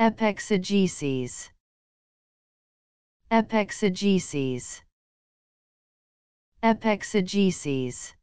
Epexegesis. Epexegesis. Epexegesis.